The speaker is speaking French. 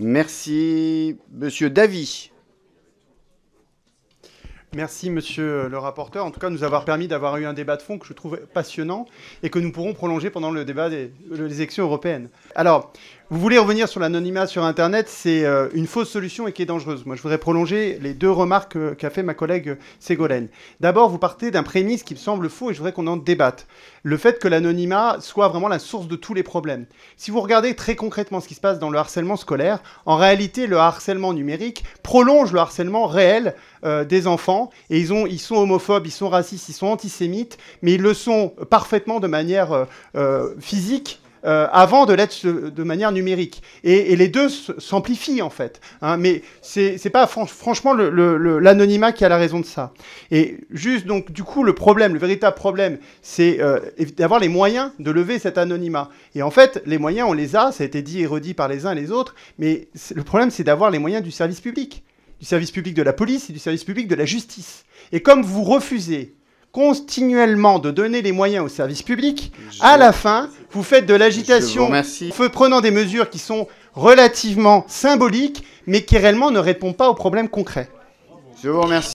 Merci, Monsieur Davy. Merci, monsieur le rapporteur, en tout cas, de nous avoir permis d'avoir eu un débat de fond que je trouve passionnant et que nous pourrons prolonger pendant le débat des élections européennes. Alors, vous voulez revenir sur l'anonymat sur Internet, c'est euh, une fausse solution et qui est dangereuse. Moi, je voudrais prolonger les deux remarques euh, qu'a fait ma collègue euh, Ségolène. D'abord, vous partez d'un prémisse qui me semble faux et je voudrais qu'on en débatte. Le fait que l'anonymat soit vraiment la source de tous les problèmes. Si vous regardez très concrètement ce qui se passe dans le harcèlement scolaire, en réalité, le harcèlement numérique prolonge le harcèlement réel des enfants et ils, ont, ils sont homophobes, ils sont racistes, ils sont antisémites, mais ils le sont parfaitement de manière physique euh, avant de l'être de manière numérique. Et, les deux s'amplifient en fait. Hein, mais c'est pas franchement l'anonymat qui a la raison de ça. Et juste donc du coup le problème, le véritable problème, c'est euh, d'avoir les moyens de lever cet anonymat. Et en fait les moyens on les a, ça a été dit et redit par les uns et les autres, mais le problème c'est d'avoir les moyens du service public, du service public de la police et du service public de la justice. Et comme vous refusez continuellement de donner les moyens au service public, à la fin, vous faites de l'agitation, en prenant des mesures qui sont relativement symboliques, mais qui réellement ne répondent pas aux problèmes concrets. Je vous remercie.